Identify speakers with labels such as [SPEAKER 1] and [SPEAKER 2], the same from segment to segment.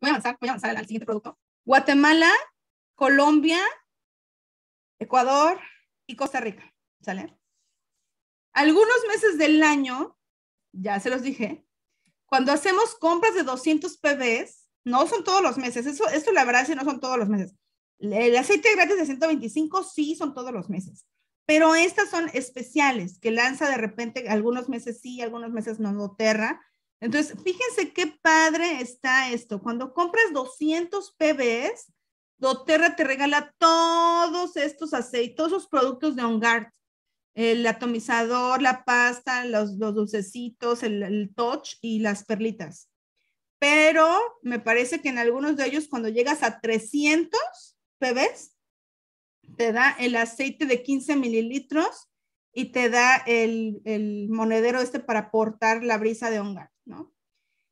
[SPEAKER 1] voy a avanzar, voy a avanzar al siguiente producto. Guatemala, Colombia, Ecuador y Costa Rica. ¿Sale? Algunos meses del año, ya se los dije, cuando hacemos compras de 200 PBs, no son todos los meses, eso, esto la verdad es no son todos los meses. El aceite gratis de 125 sí son todos los meses, pero estas son especiales que lanza de repente algunos meses sí, algunos meses no, no Terra, entonces, fíjense qué padre está esto. Cuando compras 200 PBs, doTERRA te regala todos estos aceites, los productos de OnGuard. El atomizador, la pasta, los, dulcecitos, el, el, touch y las perlitas. Pero me parece que en algunos de ellos, cuando llegas a 300 PBs, te da el aceite de 15 mililitros y te da el, monedero este para portar la brisa de Ongar, ¿no?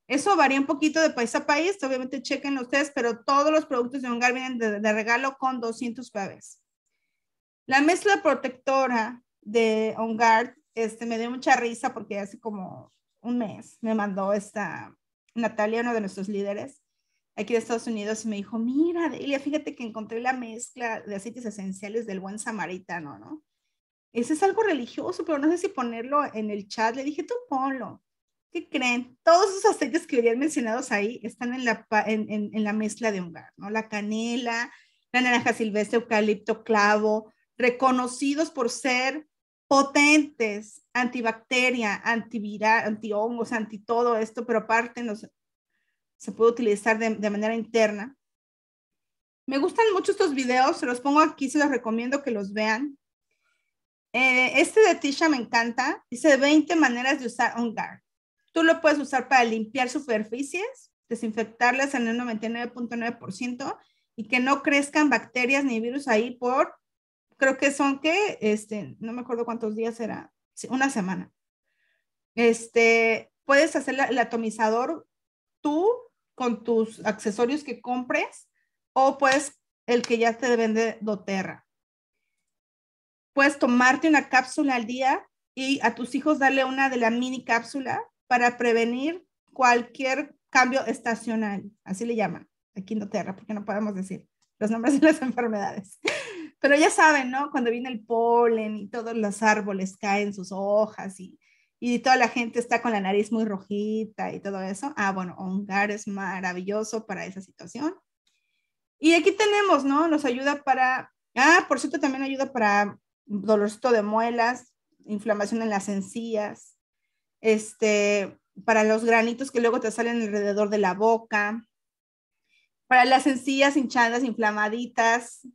[SPEAKER 1] Eso varía un poquito de país a país, obviamente chequen ustedes, pero todos los productos de hongar vienen de, regalo con 200 pavés. La mezcla protectora de Ongar este, me dio mucha risa porque hace como un mes me mandó esta Natalia, uno de nuestros líderes, aquí de Estados Unidos, y me dijo, mira, Delia, fíjate que encontré la mezcla de aceites esenciales del buen samaritano, ¿no? Ese es algo religioso, pero no sé si ponerlo en el chat. Le dije, tú ponlo. ¿Qué creen? Todos esos aceites que habían mencionados ahí están en la, en, la mezcla de ungar. ¿no? La canela, la naranja silvestre, eucalipto, clavo, reconocidos por ser potentes, antibacteria, antiviral, antihongos, anti todo esto, pero aparte no se puede utilizar de, de, manera interna. Me gustan mucho estos videos, se los pongo aquí, se los recomiendo que los vean. Eh, este de Tisha me encanta. Dice 20 maneras de usar guard. Tú lo puedes usar para limpiar superficies, desinfectarlas en el 99.9% y que no crezcan bacterias ni virus ahí por, creo que son que, este, no me acuerdo cuántos días era, una semana. Este, puedes hacer el atomizador tú con tus accesorios que compres o pues el que ya te vende doTERRA puedes tomarte una cápsula al día y a tus hijos darle una de la mini cápsula para prevenir cualquier cambio estacional, así le llaman aquí en Doterra, porque no podemos decir los nombres de las enfermedades. Pero ya saben, ¿no? Cuando viene el polen y todos los árboles caen sus hojas y, y toda la gente está con la nariz muy rojita y todo eso. Ah, bueno, Ongar es maravilloso para esa situación. Y aquí tenemos, ¿no? Nos ayuda para, ah, por cierto, también ayuda para dolorcito de muelas, inflamación en las encías, este, para los granitos que luego te salen alrededor de la boca, para las encías hinchadas, inflamaditas,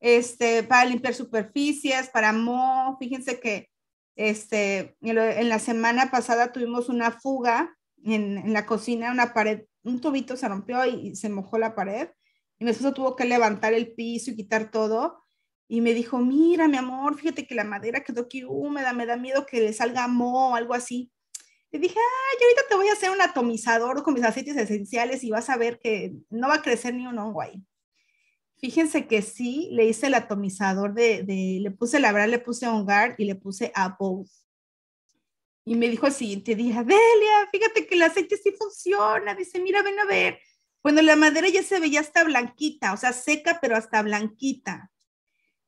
[SPEAKER 1] este, para limpiar superficies, para mo, Fíjense que este, en la semana pasada tuvimos una fuga en, la cocina, una pared, un tubito se rompió y, se mojó la pared. Y mi esposo tuvo que levantar el piso y quitar todo y me dijo, mira, mi amor, fíjate que la madera quedó aquí húmeda, me da miedo que le salga moho o algo así. Le dije, Ay, yo ahorita te voy a hacer un atomizador con mis aceites esenciales y vas a ver que no va a crecer ni un hongo ahí. Fíjense que sí, le hice el atomizador de, le puse la le puse hongar y le puse appos. Y me dijo el siguiente día, Delia, fíjate que el aceite sí funciona. Dice, mira, ven a ver. Bueno, la madera ya se veía hasta blanquita, o sea, seca, pero hasta blanquita.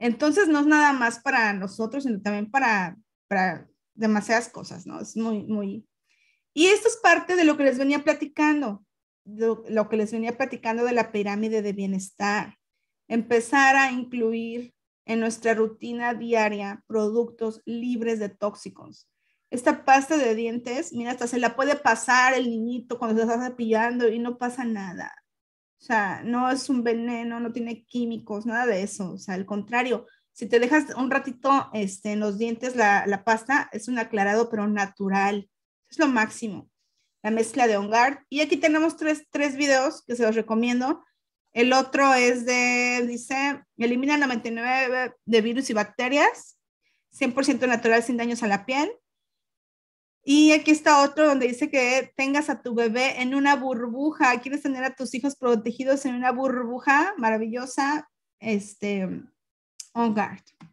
[SPEAKER 1] Entonces, no es nada más para nosotros, sino también para, para demasiadas cosas, ¿no? Es muy, muy... Y esto es parte de lo que les venía platicando, lo, que les venía platicando de la pirámide de bienestar. Empezar a incluir en nuestra rutina diaria productos libres de tóxicos. Esta pasta de dientes, mira, hasta se la puede pasar el niñito cuando se está cepillando y no pasa nada. O sea, no es un veneno, no tiene químicos, nada de eso. O sea, al contrario, si te dejas un ratito este, en los dientes la, pasta, es un aclarado, pero natural. Es lo máximo. La mezcla de Ongar. Y aquí tenemos tres, tres videos que se los recomiendo. El otro es de, dice, elimina 99 de virus y bacterias, 100% natural sin daños a la piel. Y aquí está otro donde dice que tengas a tu bebé en una burbuja. Quieres tener a tus hijos protegidos en una burbuja maravillosa. Este, on guard.